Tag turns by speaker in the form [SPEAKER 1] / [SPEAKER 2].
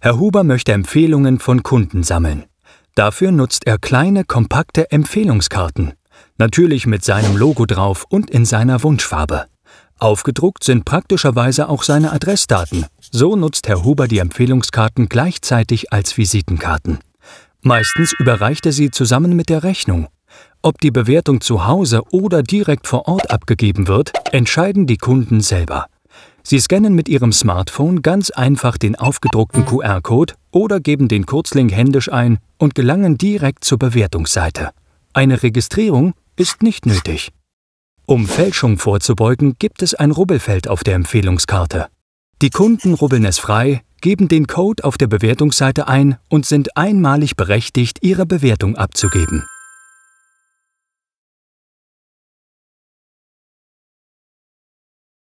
[SPEAKER 1] Herr Huber möchte Empfehlungen von Kunden sammeln. Dafür nutzt er kleine, kompakte Empfehlungskarten. Natürlich mit seinem Logo drauf und in seiner Wunschfarbe. Aufgedruckt sind praktischerweise auch seine Adressdaten. So nutzt Herr Huber die Empfehlungskarten gleichzeitig als Visitenkarten. Meistens überreicht er sie zusammen mit der Rechnung. Ob die Bewertung zu Hause oder direkt vor Ort abgegeben wird, entscheiden die Kunden selber. Sie scannen mit Ihrem Smartphone ganz einfach den aufgedruckten QR-Code oder geben den Kurzlink händisch ein und gelangen direkt zur Bewertungsseite. Eine Registrierung ist nicht nötig. Um Fälschung vorzubeugen, gibt es ein Rubbelfeld auf der Empfehlungskarte. Die Kunden rubbeln es frei, geben den Code auf der Bewertungsseite ein und sind einmalig berechtigt, ihre Bewertung abzugeben.